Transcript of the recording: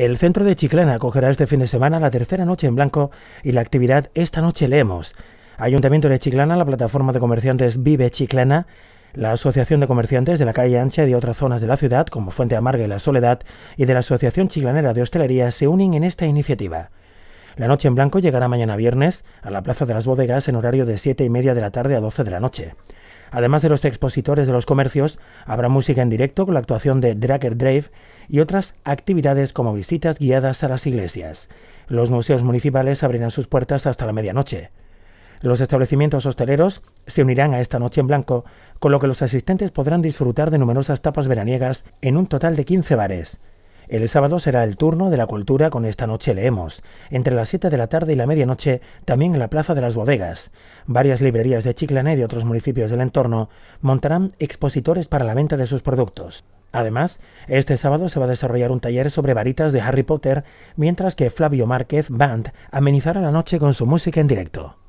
El centro de Chiclana acogerá este fin de semana la tercera noche en blanco y la actividad Esta noche leemos. Ayuntamiento de Chiclana, la plataforma de comerciantes Vive Chiclana, la Asociación de Comerciantes de la Calle Ancha y de otras zonas de la ciudad, como Fuente Amarga y La Soledad, y de la Asociación Chiclanera de Hostelería, se unen en esta iniciativa. La Noche en Blanco llegará mañana viernes a la Plaza de las Bodegas en horario de 7 y media de la tarde a 12 de la noche. Además de los expositores de los comercios, habrá música en directo con la actuación de Dracker Drive y otras actividades como visitas guiadas a las iglesias. Los museos municipales abrirán sus puertas hasta la medianoche. Los establecimientos hosteleros se unirán a esta noche en blanco, con lo que los asistentes podrán disfrutar de numerosas tapas veraniegas en un total de 15 bares. El sábado será el turno de la cultura con esta noche leemos, entre las 7 de la tarde y la medianoche, también en la Plaza de las Bodegas. Varias librerías de Chiclané y de otros municipios del entorno montarán expositores para la venta de sus productos. Además, este sábado se va a desarrollar un taller sobre varitas de Harry Potter, mientras que Flavio Márquez Band amenizará la noche con su música en directo.